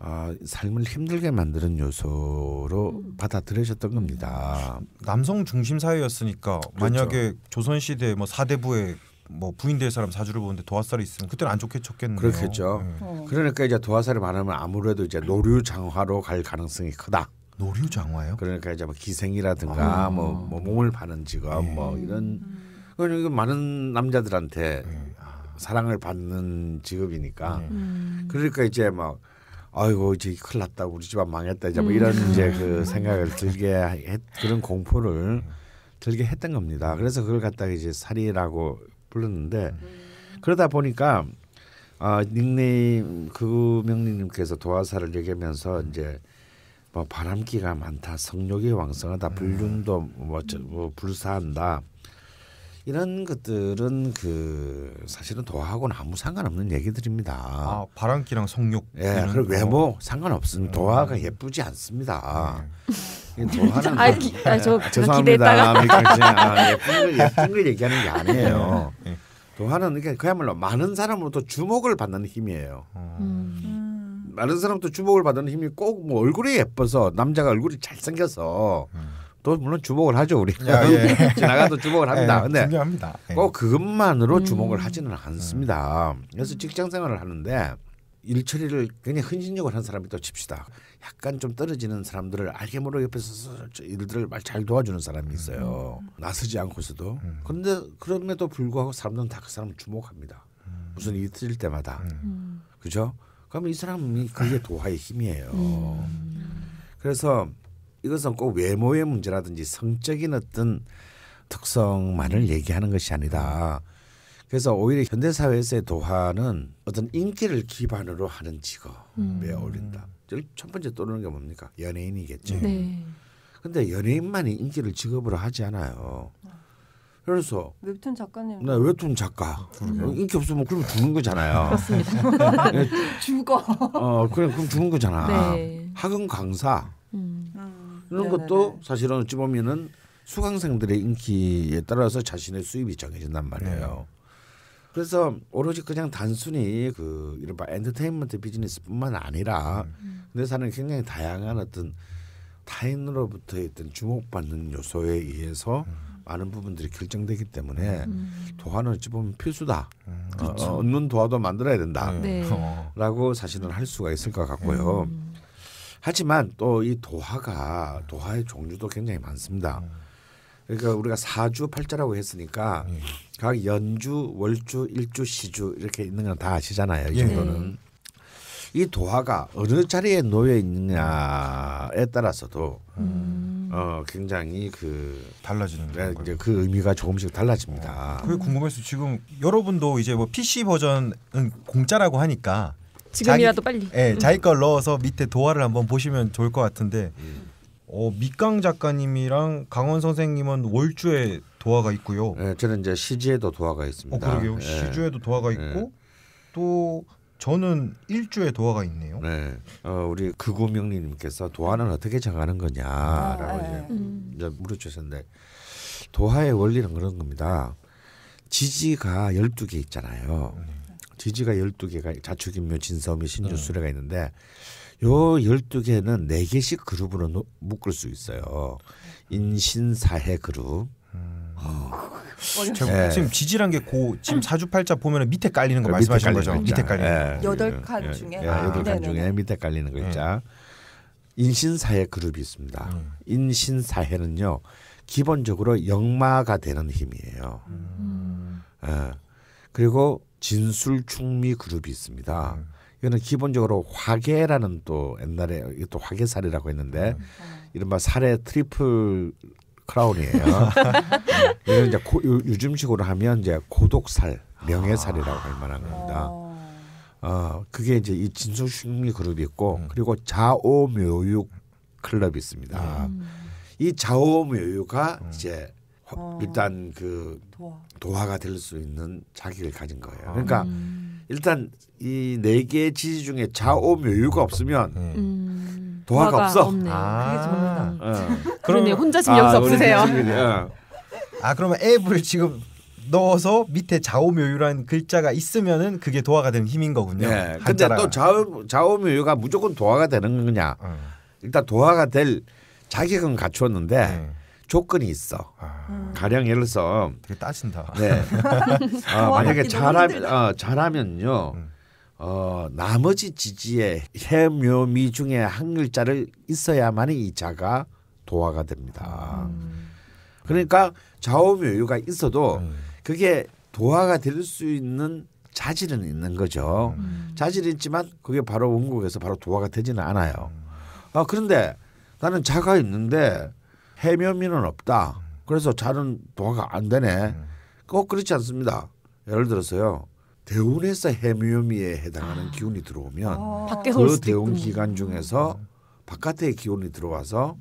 아, 삶을 힘들게 만드는 요소로 음. 받아들여졌던 겁니다. 남성 중심 사회였으니까 그렇죠. 만약에 조선 시대 뭐 사대부에 뭐 부인될 사람 사주를 보는데 도화살이 있으면 그때는 안 좋게 쳤겠네요. 그렇겠죠. 네. 그러니까 이제 도화살을 말하면 아무래도 이제 노류장화로 갈 가능성이 크다. 노류장화요? 그러니까 이제 뭐 기생이라든가 아. 뭐, 뭐, 몸을 파는 직업 네. 뭐 예. 이런 그러니까 많은 남자들한테 네. 사랑을 받는 직업이니까 음. 그러니까 이제 막 아이고 이제 큰일 났다 우리 집안 망했다 이제 뭐 음. 이런 음. 이제 그 생각을 들게 했, 그런 공포를 음. 들게 했던 겁니다. 그래서 그걸 갖다가 이제 살이라고 불렀는데 음. 그러다 보니까 아 닉네임 그 명리님께서 도화사를 얘기하면서 이제 뭐 바람기가 많다 성욕이 왕성하다 불륜도 뭐, 저, 뭐 불사한다 이런 것들은 그 사실은 도화하고는 아무 상관없는 얘기들입니다. 아, 바람기랑 성욕. 예, 그 외모 상관없습니다. 도화가 음. 예쁘지 않습니다. 네. 도화는 뭐- 아, 기, 아, 저, 죄송합니다. 아, 예쁜 걸 예쁜 걸 얘기하는 게 아니에요. 네. 네. 도화는 그야말로 많은 사람으로부 주목을 받는 힘이에요. 음. 많은 사람부 주목을 받는 힘이 꼭뭐 얼굴이 예뻐서 남자가 얼굴이 잘생겨서. 음. 또 물론 주목을 하죠 우리 예. 지나가도 주목을 합니다. 예, 근데 중요합니다. 예. 꼭 그것만으로 음. 주목을 하지는 않습니다. 음. 그래서 직장 생활을 하는데 일 처리를 굉장히 흔신으로한 사람이 또 칩시다. 약간 좀 떨어지는 사람들을 알게 모르게 옆에서 일들을 잘 도와주는 사람이 있어요. 음. 나서지 않고서도. 그런데 그럼에도 불구하고 사람들은 다 그 사람을 주목합니다. 무슨 일이 터질 때마다. 그죠? 그러면 이 사람이 그게 도화의 힘이에요. 그래서 이것은 꼭 외모의 문제라든지 성적인 어떤 특성만을 얘기하는 것이 아니다. 그래서 오히려 현대 사회에서의 도화는 어떤 인기를 기반으로 하는 직업에 음. 어울린다. 제일 첫 번째 떠오르는 게 뭡니까? 연예인이겠죠. 네. 근데 연예인만이 인기를 직업으로 하지 않아요. 그래서 웹툰 작가님. 네, 웹툰 작가. 음. 인기 없으면 그러면 죽는 거잖아요. 그렇습니다. 네. 죽어. 어, 그래 그럼 죽는 거잖아. 네. 학원 강사. 음. 음. 이런 네, 것도 네, 네. 사실은 어찌 보면은 수강생들의 인기에 따라서 자신의 수입이 정해진단 말이에요. 네. 그래서 오로지 그냥 단순히 그 이른바 엔터테인먼트 비즈니스뿐만 아니라 음. 근데 사는 굉장히 다양한 어떤 타인으로부터 어떤 주목받는 요소에 의해서 음. 많은 부분들이 결정되기 때문에 음. 도화는 어찌 보면 필수다. 음. 어, 그렇죠. 어, 없는 도화도 만들어야 된다라고 사실은 할 수가 있을 것 같고요. 음. 하지만 또 이 도화가 도화의 종류도 굉장히 많습니다. 음. 그러니까 우리가 사주 팔자라고 했으니까 예. 각 연주, 월주, 일주, 시주 이렇게 있는 건 다 아시잖아요. 이 예. 정도는 예. 이 도화가 어느 자리에 놓여 있느냐에 따라서도 음. 어 굉장히 그 달라지는 네, 이제 그 의미가 조금씩 달라집니다. 어. 그게 궁금해서 지금 여러분도 이제 뭐 PC 버전은 공짜라고 하니까 지금이라도 자기, 빨리. 네, 자기 걸 넣어서 밑에 도화를 한번 보시면 좋을 것 같은데 음. 어, 밑강 작가님이랑 강원 선생님은 월주에 도화가 있고요. 네, 저는 이제 시주에도 도화가 어, 있습니다. 어, 그러게요. 네. 시주에도 도화가 있고 또 저는 일주에 도화가 있네요. 네, 어, 우리 극우명리님께서 도화는 어떻게 정하는 거냐라고 아, 이제, 음. 이제 물어주셨는데 도화의 원리는 그런 겁니다. 지지가 열두 개 있잖아요. 음. 지지가 12개가 자축인묘, 진섬이, 신주수레가 네. 있는데 요 12개는 4개씩 그룹으로 묶을 수 있어요. 음. 인신사해 그룹. 음. 어. 네. 지금 지지란 게 고 지금 사주팔자 보면 밑에 깔리는 거밑말씀하시 거죠. 밑에 깔리는 여덟 칸 중에 여덟 칸 중에 밑에 깔리는 거 그 있자. 예. 예. 아, 인신사해 그룹이 있습니다. 음. 인신사해는요 기본적으로 역마가 되는 힘이에요. 음. 예. 그리고 진술충미 그룹이 있습니다. 음. 이거는 기본적으로 화계라는 또 옛날에 이 화계살이라고 했는데 음. 이른바 살의 트리플 크라운이에요. 이건 이제 고, 요즘식으로 하면 이제 고독살, 명예살이라고 할 만한 겁니다. 아. 어, 그게 이제 이진술충미 그룹이 있고 음. 그리고 좌오묘육 클럽이 있습니다. 음. 이 좌오묘유가 음. 이제 어. 일단 그 도화. 가될 수 있는 자격을 가진 거예요. 아. 그러니까 음. 일단 이 네 개의 지지 중에 좌오 묘유가 없으면 음. 음. 도화가, 없어. 없네요. 아. 그게 전부다. 어. 그러네 혼자 지금 아, 여기서 없으세요. 아 그러면 앱을 지금 넣어서 밑에 좌우묘유라는 글자가 있으면은 그게 도화가 되는 힘인 거군요. 네. 근데 또 좌우 좌우묘유가 무조건 도화가 되는 거냐? 음. 일단 도화가 될 자격은 갖추었는데 음. 조건이 있어. 아. 가령 예를 들어서 되게 따진다. 네. 어, 만약에 잘하면 어, 잘하면요. 음. 어, 나머지 지지의 해묘미 중에 한 글자를 있어야만 이이 자가 도화가 됩니다. 음. 그러니까 좌우묘유가 있어도 음. 그게 도화가 될 수 있는 자질은 있는 거죠. 음. 자질이 있지만 그게 바로 원국에서 바로 도화가 되지는 않아요. 음. 아, 그런데 나는 자가 있는데 해면민은 없다. 그래서 자는 도화가 안 되네. 꼭 그렇지 않습니다. 예를 들어서요. 대운에서 해묘미에 해당하는 기운이 들어오면 아, 그 대운 기간 중에서 바깥의 기운이 들어와서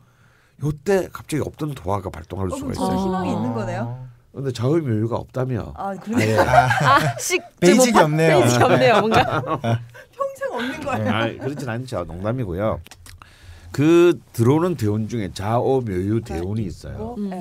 요때 갑자기 없던 도화가 발동할 어, 수가 있어요. 희망이 있는 거네요. 근데 자의 묘유가 없다며. 아, 그래요? 아, 씩 뭐 베이직이 없네요. 베이직이 없네요. 뭔가 평생 없는 거예요. 아, 그렇진 않죠. 농담이고요. 그 들어오는 대운 중에 자오 묘유 대운이 있어요. 음.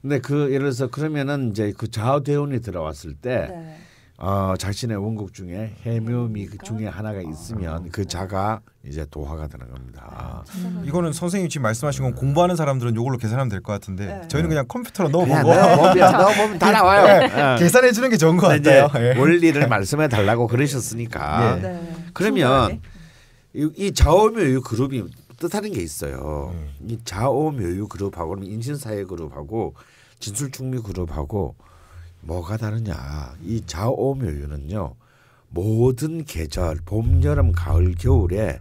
근데 그 예를 들어서 그러면은 이제 그 좌우 대운이 들어왔을 때 네. 어, 자신의 원곡 중에 해묘미 그 중에 하나가 아. 있으면 그 자가 이제 도화가 되는 겁니다. 음. 이거는 선생님 지금 말씀하신 건 공부하는 사람들은 이걸로 계산하면 될 것 같은데 네. 저희는 그냥 컴퓨터로 넣어보고 넣어보면 다 나와요. 네. 네. 네. 계산해 주는 게 좋은 것 같아요. 원리를 말씀해 달라고 그러셨으니까 그러면 이, 이 좌우묘 이 그룹이 뜻하는 게 있어요. 음. 이 자오묘유 그룹하고 인신사회 그룹하고 진술충미 그룹하고 뭐가 다르냐? 이 자오묘유는요 모든 계절 봄, 여름, 가을, 겨울에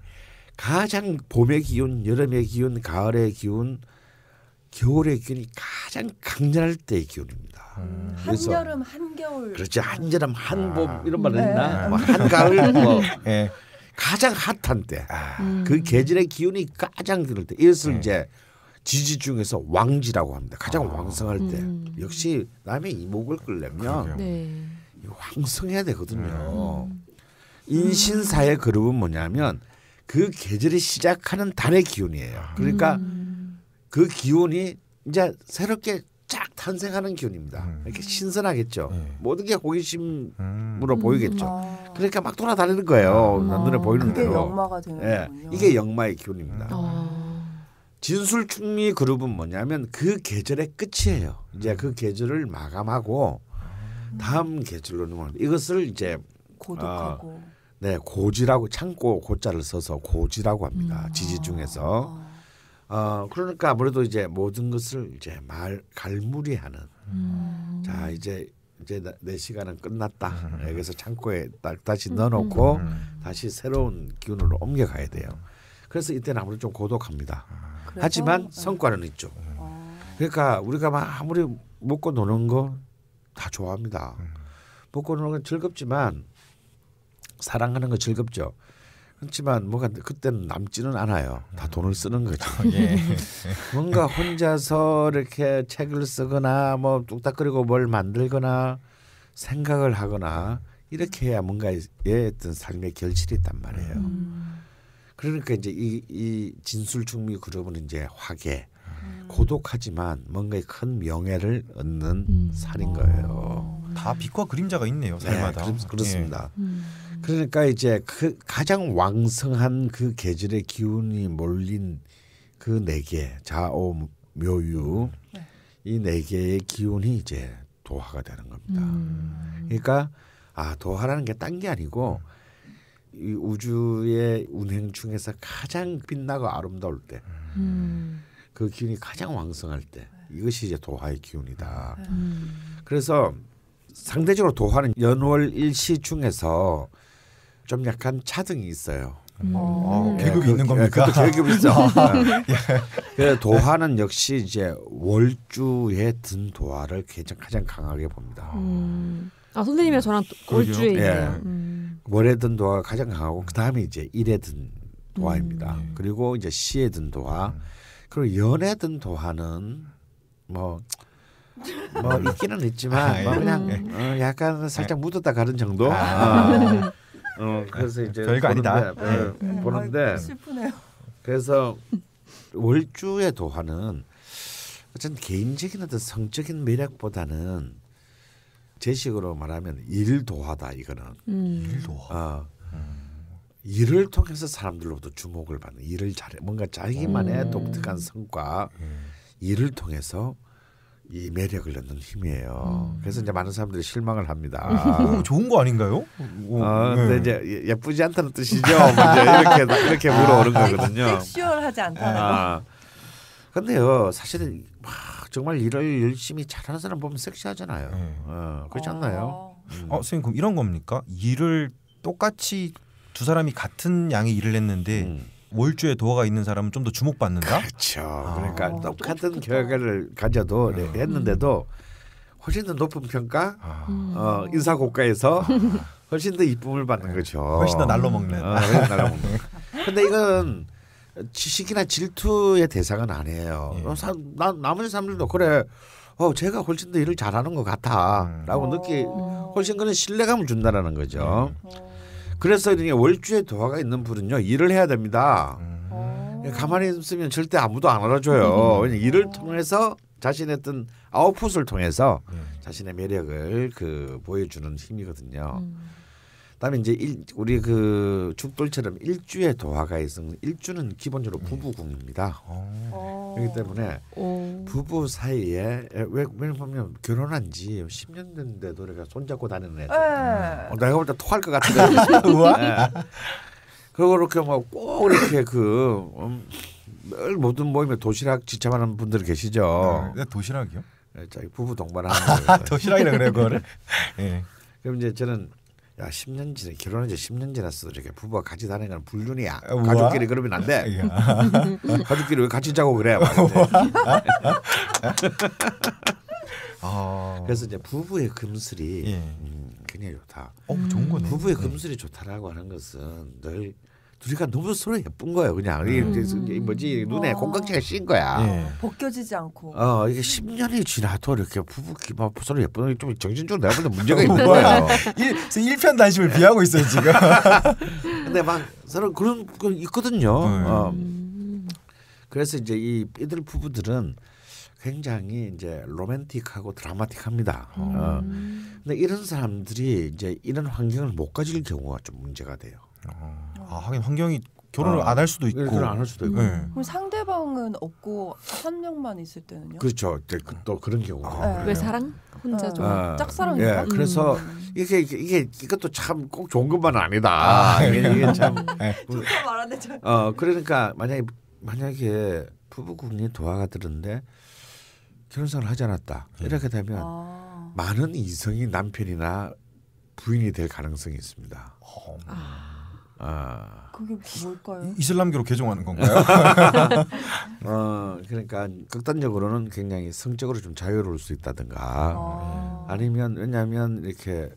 가장 봄의 기운, 여름의 기운, 가을의 기운, 겨울의 기운이 가장 강렬할 때의 기운입니다. 음. 한여름 한겨울 그렇지 한여름 한봄 아. 이런 말을 네. 했나? 네. 뭐 한가을 뭐 네. 가장 핫한 때, 아. 그 계절의 기운이 가장 들을 때, 이것을 네. 이제 지지 중에서 왕지라고 합니다. 가장 아. 왕성할 때. 음. 역시 남의 이목을 끌려면 네. 왕성해야 되거든요. 음. 네. 인신사의 그룹은 뭐냐면 그 계절이 시작하는 달의 기운이에요. 그러니까 음. 그 기운이 이제 새롭게 쫙 탄생하는 기운입니다. 음. 이렇게 신선하겠죠. 네. 모든 게 호기심으로 음. 보이겠죠. 아. 그러니까 막 돌아다니는 거예요. 아. 눈에 음. 보이는 대로. 영마가 되는 예. 군요 이게 영마의 기운입니다. 아. 진술충미 그룹은 뭐냐면 그 계절의 끝이에요. 이제 그 계절을 마감하고 다음 계절로 넘어는 뭐 이것을 이제 고독하고 어, 네 고지라고 창고 고자를 써서 고지라고 합니다. 지지 중에서 아. 어 그러니까 아무래도 이제 모든 것을 이제 말 갈무리하는 음. 자 이제 이제 나, 내 시간은 끝났다 음. 여기서 창고에 딱 다시 넣어놓고 음. 음. 다시 새로운 기운으로 옮겨가야 돼요. 그래서 이때는 아무래도 좀 고독합니다. 아. 하지만 네. 성과는 있죠. 어. 그러니까 우리가 막 아무리 먹고 노는 거 다 좋아합니다. 먹고 노는 건 즐겁지만 사랑하는 거 즐겁죠. 그렇지만 뭐가 그때는 남지는 않아요. 다 음. 돈을 쓰는 거죠. 예. 뭔가 혼자서 이렇게 책을 쓰거나 뭐뚝딱그리고뭘 만들거나 생각을 하거나 이렇게 해야 뭔가의 어떤 삶의 결실이 있단 말이에요. 음. 그러니까 이제 이, 이 진술 중미 그룹은 이제 화계 음. 고독하지만 뭔가큰 명예를 얻는 음. 살인 거예요. 어. 다 빛과 그림자가 있네요. 살마다. 네, 그렇습니다. 예. 그러니까 이제 그 가장 왕성한 그 계절의 기운이 몰린 그 네개 자오 묘유 이 네 개의 기운이 이제 도화가 되는 겁니다. 음. 그러니까 아 도화라는 게 딴 게 아니고 이 우주의 운행 중에서 가장 빛나고 아름다울 때, 음. 그 기운이 가장 왕성할 때 이것이 이제 도화의 기운이다. 음. 그래서 상대적으로 도화는 연월 일시 중에서 좀 약간 차등이 있어요. 음. 어, 어 음. 계급이 네, 있는 그, 겁니까? 그것도 계급이 있어. 아, 네. 예. 도화는 역시 이제 월주에 든 도화를 가장, 가장 강하게 봅니다. 음. 아 선생님이 음. 저랑 월주에 예. 있네요. 예. 음. 월에 든 도화가 가장 강하고 그 다음에 이제 일에 든 도화입니다. 음. 예. 그리고 이제 시에 든 도화 그리고 연에 든 도화는 뭐. 뭐 있기는 있지만 아, 뭐 예. 그냥 어, 약간 살짝 묻었다 가는 정도. 아. 어. 어, 예, 그래서 아, 이제 별거 보는데, 아니다. 네. 네. 보는데 슬프네요. 그래서 월주의 도화는 어쨌든 개인적인 어떤 성적인 매력보다는 제식으로 말하면 일도화다 이거는 음. 일도화. 어, 음. 일을 통해서 사람들로부터 주목을 받는 일을 잘해 뭔가 자기만의 음. 독특한 성과 음. 일을 통해서 이 매력을 넣는 힘이에요. 음. 그래서 이제 많은 사람들이 실망을 합니다. 좋은 거 아닌가요? 오, 어, 네. 근데 이제 예, 예쁘지 않다는 뜻이죠. 뭐 이렇게 이렇게 아, 물어오는 거거든요. 섹슈얼하지 않다는 아. 근데요, 사실은 막 정말 일을 열심히 잘하는 사람 보면 섹시하잖아요. 음. 어, 그렇지 않나요? 어, 음. 아, 선생님 그럼 이런 겁니까? 일을 똑같이 두 사람이 같은 양의 일을 했는데 음. 월주에 도화가 있는 사람은 좀 더 주목받는다. 그렇죠. 아. 그러니까 똑같은 어, 결과를 가져도 음. 네, 아. 했는데도 훨씬 더 높은 평가, 아. 음. 어, 인사 고가에서 아. 훨씬 더 이쁨을 받는 네. 거죠. 훨씬 더 날로 먹는. 어, 날로 먹는. 근데 이건 지식이나 질투의 대상은 아니에요. 예. 어, 사, 나, 나머지 사람들도 그래. 어, 제가 훨씬 더 일을 잘하는 것 같아라고 음. 느끼 어. 훨씬 그런 신뢰감을 준다라는 거죠. 음. 그래서 이게 월주에 도화가 있는 분은요 일을 해야 됩니다. 음. 예, 가만히 있으면 절대 아무도 안 알아줘요. 음. 일을 어. 통해서 자신의 어떤 아웃풋을 통해서 음. 자신의 매력을 그 보여주는 힘이거든요. 음. 다음에 이제 일, 우리 그 죽돌처럼 일주의 도화가 있으면 일주는 기본적으로 음. 부부궁입니다. 오. 어. 그렇기 때문에 오. 부부 사이에 왜 왜냐면 결혼한 지 10년 된데도 내가 손잡고 다니는 애들. 예. 어, 내가 볼 때 토할 것 같은데. 네. 그리고 이렇게 막 꼭 이렇게 그 음, 모든 모임에 도시락 지참하는 분들 계시죠. 네, 네 도시락이요? 네, 자기 부부 동반하는 도시락이라 그래요, 그거를. 예. 네. 그럼 이제 저는 야 10년 지나 결혼한 지 10년 지났어도 이렇게 부부가 같이 다니는 건 불륜이야. 아, 우와. 가족끼리 그러면 안 돼. 가족끼리 왜 같이 자고 그래. 어. 그래서 이제 부부의 금슬이 예. 음, 굉장히 좋다. 어, 좋은 거네. 부부의 예. 금슬이 좋다라고 하는 것은 늘 둘이가 너무 서로 예쁜 거예요. 그냥 음. 이제 뭐지 눈에 어. 공각체가 씌인 거야. 네. 벗겨지지 않고. 어 이게 십년이 지나도 이렇게 부부끼리 막 서로 예쁜 좀 정신적으로 내가 보는 문제가 있는 거예요. 일편 단심을 비하고 있어요 지금. 근데 막 서로 그런 거 있거든요. 네. 어. 음. 어. 그래서 이제 이 이들 부부들은 굉장히 이제 로맨틱하고 드라마틱합니다. 어. 음. 어. 근데 이런 사람들이 이제 이런 환경을 못 가질 경우가 좀 문제가 돼요. 어. 아, 하긴 환경이 결혼을 아, 안할 수도 네, 있고 결 안할 수도 있고 네. 그럼 상대방은 없고 한 명만 있을 때는요? 그렇죠. 네, 그, 또 그런 경우가 아, 네. 외사랑 혼자 아. 좀 아, 짝사랑 예. 그래서 음. 이게 이게 이것도 참 꼭 좋은 것만 아니다. 아, 이게, 이게 참 네. 좋다 말하네. 어 그러니까 만약에 만약에 부부 국리 도화가 들었는데 결혼생활 하지 않았다 네. 이렇게 되면 아. 많은 이성이 남편이나 부인이 될 가능성이 있습니다. 어. 아. 아. 그게 뭘까요? 이슬람교로 개종하는 건가요? 네. 어, 그러니까 극단적으로는 굉장히 성적으로 좀 자유로울 수 있다든가 아. 네. 아니면 왜냐하면 이렇게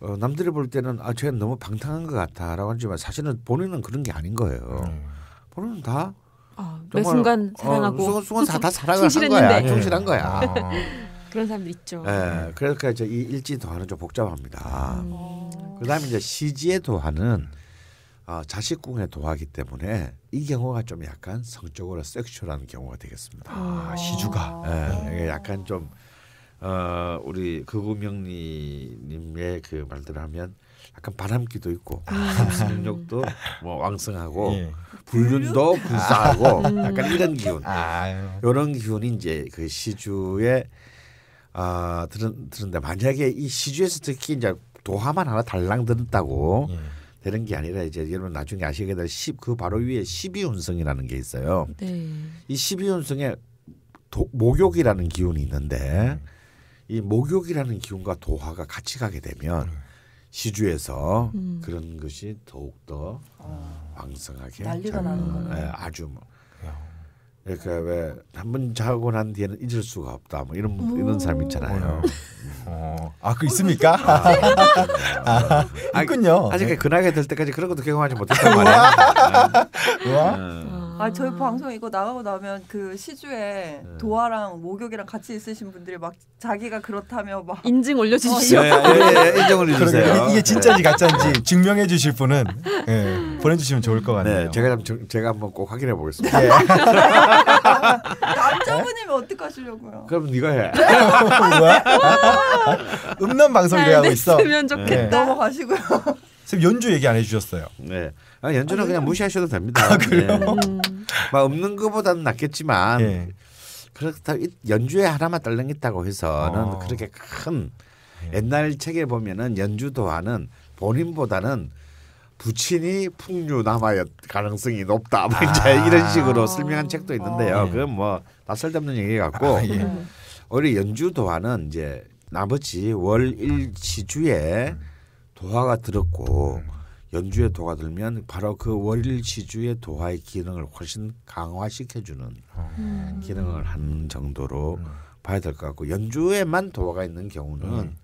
어, 남들이 볼 때는 아 쟤는 너무 방탕한 것 같아라고 하지만 사실은 본인은 그런 게 아닌 거예요. 음. 본인은 다 아, 매 순간 어, 사랑하고 어, 순간, 순간 다, 다 사랑을 한 거야, 충실한 거야. 아. 그런 사람도 있죠. 예. 그러니까 이제 이 일지 도화는 좀 복잡합니다. 음. 그다음에 이제 시지의 도화는 어, 자식궁의 도화기 때문에 이 경우가 좀 약간 성적으로 섹슈얼한 경우가 되겠습니다. 아, 아 시주가 아. 예, 약간 좀 어, 우리 그구명리님의 그말들 하면 약간 바람기도 있고 음. 삼성력도 뭐 왕성하고 예. 불륜도 불사하고 음. 약간 이런 기운 아. 이런 기운이 이제 그 시주의 아 들은 들은데 만약에 이 시주에서 특히 이제 도화만 하나 달랑 들었다고 예. 되는 게 아니라 이제 여러분 나중에 아시게 될그 바로 위에 십이운성이라는게 있어요. 네. 이십이운성에 도, 목욕이라는 기운이 있는데 네. 이 목욕이라는 기운과 도화가 같이 가게 되면 네. 시주에서 음. 그런 것이 더욱 더 아. 왕성하게 난리가 잘, 나는 예, 아주 뭐 그러니까 왜한번 자고 난 뒤에는 잊을 수가 없다 뭐 이런 오. 이런 사람 음. 있잖아요. 어. 아그 어, 있습니까? 어, 어. 아, 아, 있군요. 아직 네. 근하게 될 때까지 그런 것도 경험하지 못했단 말이야. 아, 아 저희 방송 이거 나가고 나면 그 시주에 네. 도화랑 목욕이랑 같이 있으신 분들이 막 자기가 그렇다며 막 인증 올려주시죠. 어, 예, 예, 예, 인증 올려주세요. 이게 진짜인지 네. 가짜인지 증명해 주실 분은. 예. 보내주시면 좋을 것 같네요. 네, 제가 좀, 제가 한번 꼭 확인해 보겠습니다. 네. 예. 남자분이면 어떻게 하시려고요? 그럼 네가 해. 네. 뭐야? 음란 방송을 하고 있어. 면 좋겠다. 네. 넘어가시고요. 지금 연주 얘기 안 해주셨어요. 네. 아, 연주는 아, 그냥 무시하셔도 됩니다. 아, 그래요? 음. 막 없는 것보다는 낫겠지만 예. 그렇다 연주에 하나만 딸랑있다고 해서는 어. 그렇게 큰 예. 옛날 책에 보면은 연주도하는 본인보다는 부친이 풍류 남하였 가능성이 높다. 뭐 아~ 이제 이런 식으로 설명한 책도 있는데요. 아~ 그건 뭐낯설데는 얘기 같고 아, 예. 우리 연주 도화는 이제 나머지 월일시주에 도화가 들었고 연주에 도가 들면 바로 그 월일 시주의 도화의 기능을 훨씬 강화시켜주는 음. 기능을 하는 정도로 음. 봐야 될 것 같고 연주에만 도화가 있는 경우는 음.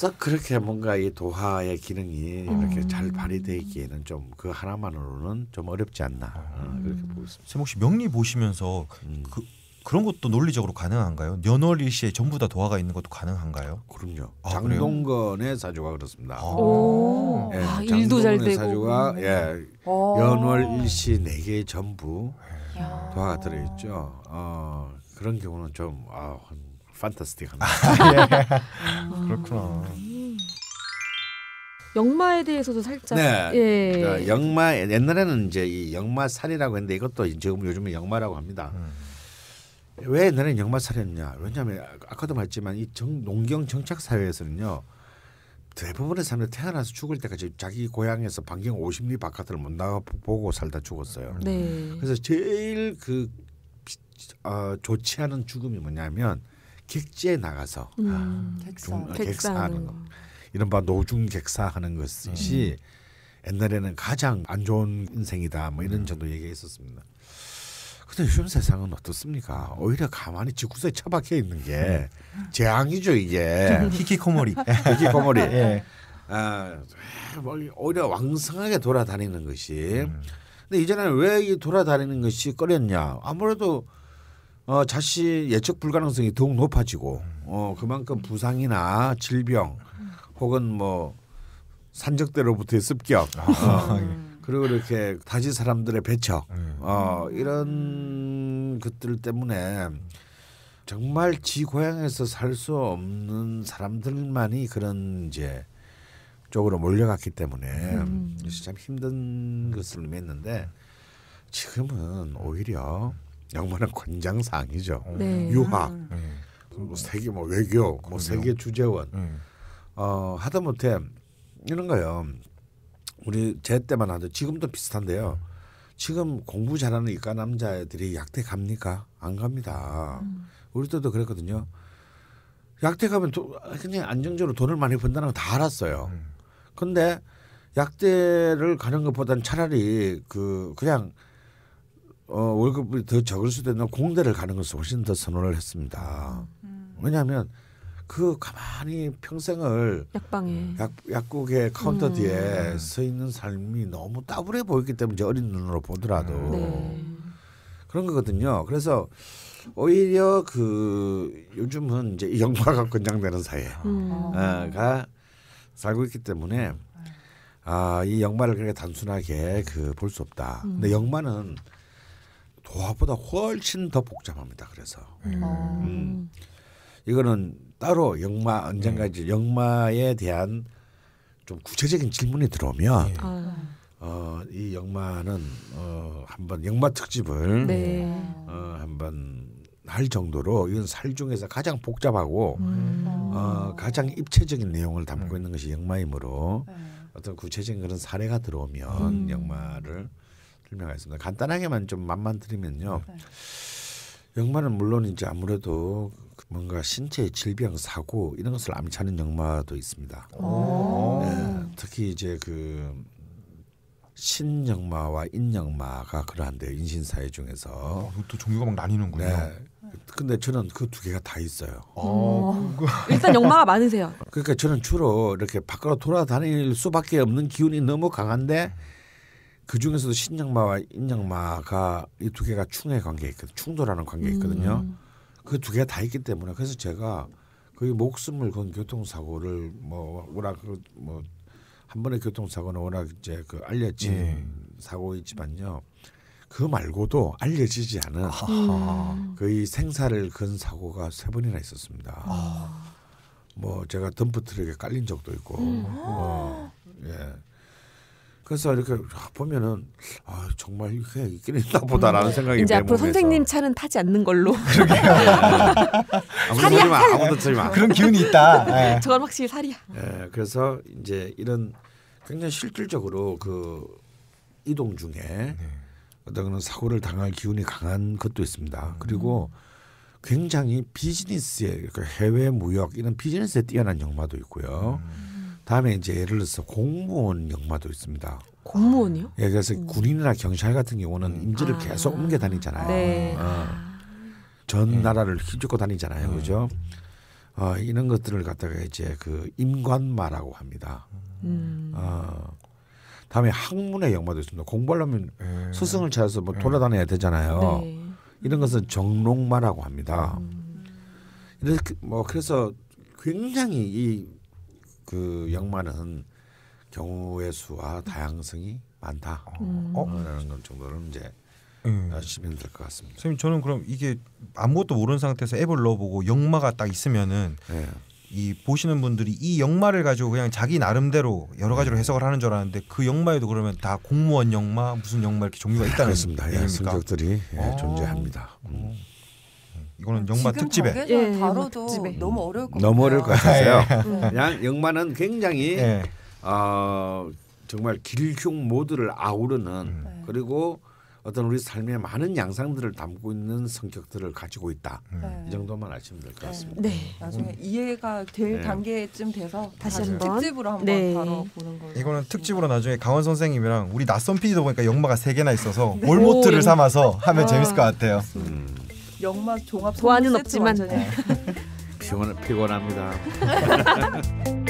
썩 그렇게 뭔가 이도화의 기능이 음. 이렇게 잘발휘되기에는좀 그 하나만으로는 좀 어렵지 않나 음. 어, 아. 그렇게 보고 있습니다. 혹시 명리 보시면서 음. 그 그런 것도 논리적으로 가능한가요? 년월일시에 전부 다 도화가 있는 것도 가능한가요? 그럼요. 아, 장동건의 사주가 그렇습니다. 아. 오~ 예, 아, 일도 잘 되고. 사주가 예, 연월일시 네 개 전부 도화가 들어있죠. 어, 그런 경우는 좀 아, 판타스틱한. 아, 예. 그렇구나. 영마에 음. 대해서도 살짝 네. 예. 그영마 그러니까 옛날에는 이제 이영마살이라고 했는데 이것도 지금 요즘에 영마라고 합니다. 음. 왜 옛날에는 영마살이었냐 왜냐하면 아까도 말했지만 이 정, 농경 정착 사회에서는요. 대부분의 사람들이 태어나서 죽을 때까지 자기 고향에서 반경 50리 바깥을 못 나가보고 살다 죽었어요. 네. 그래서 제일 그 어, 좋지 않은 죽음이 뭐냐면 객지에 나가서 음, 아, 객사. 객사하는 거. 이런바 노중 객사하는 것이 음. 옛날에는 가장 안 좋은 인생이다 뭐 이런 음. 정도 얘기했었습니다. 근데 요즘 세상은 어떻습니까? 오히려 가만히 지구에 처박혀 있는 게 재앙이죠 이게. 히키코모리. 히키코모리. 예. 아, 오히려 왕성하게 돌아다니는 것이. 음. 근데 이제는 왜 돌아다니는 것이 꺼렸냐? 아무래도 어, 자시 예측 불가능성이 더욱 높아지고 어, 그만큼 부상이나 질병 혹은 뭐 산적대로부터의 습격 어, 음. 그리고 이렇게 다시 사람들의 배척 음. 어, 이런 것들 때문에 정말 지 고향에서 살 수 없는 사람들만이 그런 이제 쪽으로 몰려갔기 때문에 음. 참 힘든 것을 의미했는데 지금은 오히려 양반의 권장상이죠 음. 네. 유학, 음. 뭐 세계 뭐 외교, 뭐 세계 주재원 음. 어, 하다못해 이런 거요. 우리 제 때만 하죠. 지금도 비슷한데요. 지금 공부 잘하는 이과 남자애들이 약대 갑니까? 안 갑니다. 음. 우리 때도 그랬거든요. 약대 가면 도, 그냥 안정적으로 돈을 많이 번다는 걸다 알았어요. 음. 근데 약대를 가는 것보다는 차라리 그 그냥 어, 월급이 더 적을 수도 있는 공대를 가는 것을 훨씬 더 선호를 했습니다. 음. 왜냐하면 그 가만히 평생을 약방에 약, 약국의 카운터 음. 뒤에 서 있는 삶이 너무 따분해 보였기 때문에 이 어린 눈으로 보더라도 음. 네. 그런 거거든요. 그래서 오히려 그 요즘은 이제 영화가 권장되는 사회가 음. 아, 살고 있기 때문에 네. 아, 이 영화를 그렇게 단순하게 그 볼 수 없다. 근데 음. 영화는 도합보다 훨씬 더 복잡합니다. 그래서 음. 어. 음. 이거는 따로 영마 언젠가 이제 네. 영마에 대한 좀 구체적인 질문이 들어오면 네. 아. 어, 이 영마는 어, 한번 영마 특집을 네. 어, 한번 할 정도로 이건 살 중에서 가장 복잡하고 음. 어, 어. 가장 입체적인 내용을 담고 음. 있는 것이 영마이므로 네. 어떤 구체적인 그런 사례가 들어오면 음. 영마를 설명하겠습니다. 간단하게만 좀 맛만 드리면요. 역마는 네. 물론 이제 아무래도 뭔가 신체의 질병 사고 이런 것을 암시하는 역마도 있습니다. 네, 특히 이제 그신역마와인역마가 그러한데요. 인신사회 중에서 아, 또 종류가 막 나뉘는군요. 네. 근데 저는 그 두 개가 다 있어요. 어. 일단 영마가 많으세요. 그러니까 저는 주로 이렇게 밖으로 돌아다닐 수밖에 없는 기운이 너무 강한데 음. 그 중에서도 신양마와 인양마가 이 두 개가 충의 관계 있거든 충돌하는 관계 음. 있거든요. 음. 그 그두 개가 다 있기 때문에 그래서 제가 거의 목숨을 건 교통사고를 뭐 워낙 그 뭐 한 번의 교통사고는 워낙 이제 그 알려진 네. 사고이지만요. 그 말고도 알려지지 않은 아. 거의 생사를 건 사고가 세 번이나 있었습니다. 아. 뭐 제가 덤프 트럭에 깔린 적도 있고. 음. 뭐 예. 그래서 이렇게 보면은 아, 정말 이렇게 있긴 있나 보다라는 음. 생각이 들어요. 이제 앞으로 선생님 차는 타지 않는 걸로. 아무도 살이 마, 아무도 들지 마. 그런 기운이 있다. 예. 저건 확실히 살이야. 예, 그래서 이제 이런 굉장히 실질적으로 그 이동 중에 네. 어떤 그런 사고를 당할 기운이 강한 것도 있습니다. 음. 그리고 굉장히 비즈니스에 그러니까 해외 무역 이런 비즈니스에 뛰어난 영화도 있고요. 음. 다음에 이제 예를 들어서 공무원 역마도 있습니다. 공무원이요? 예, 그래서 음. 군인이나 경찰 같은 경우는 임지를 음. 아. 계속 옮겨 다니잖아요. 네. 어. 아. 전 네. 나라를 휘젓고 다니잖아요, 음. 그죠? 어, 이런 것들을 갖다가 이제 그 임관마라고 합니다. 음. 어, 다음에 학문의 역마도 있습니다. 공부하려면 네. 스승을 찾아서 뭐 예. 돌아다녀야 되잖아요. 네. 이런 것은 정록마라고 합니다. 이렇게 음. 그 뭐 그래서 굉장히 이그 역만은 경우의 수와 다양성이 많다라는 음. 어? 정도는 이제 예. 아시면 될것 같습니다. 선생님 저는 그럼 이게 아무것도 모르는 상태에서 앱을 넣어보고 역마가 딱 있으면은 네. 이 보시는 분들이 이 역마를 가지고 그냥 자기 나름대로 여러 가지로 예. 해석을 하는 줄 알았는데 그 역마에도 그러면 다 공무원 역마 무슨 역마 이렇게 종류가 있다는 그렇습니다. 예, 성격들이 예, 어. 존재합니다. 음. 어. 이거는 영마 특집에 예, 다뤄도 특집에. 너무 어려울 것 너무 어려울 것 같아요. 예. 네. 그냥 영마는 굉장히 예. 어, 정말 길흉 모두를 아우르는 음. 네. 그리고 어떤 우리 삶의 많은 양상들을 담고 있는 성격들을 가지고 있다. 음. 네. 이 정도만 아시면 될것 네. 같습니다. 네. 나중에 음. 이해가 될 네. 단계쯤 돼서 다시 한번 특집으로 한번 네. 다뤄보는 거 이거는 특집으로 나중에 강원 선생님이랑 우리 낯선 PD도 보니까 영마가 세 개나 있어서 네. 몰모트를 삼아서 하면 아. 재밌을 것 같아요. 음. 영맛 종합 도안은 없지만 피곤, 피곤합니다.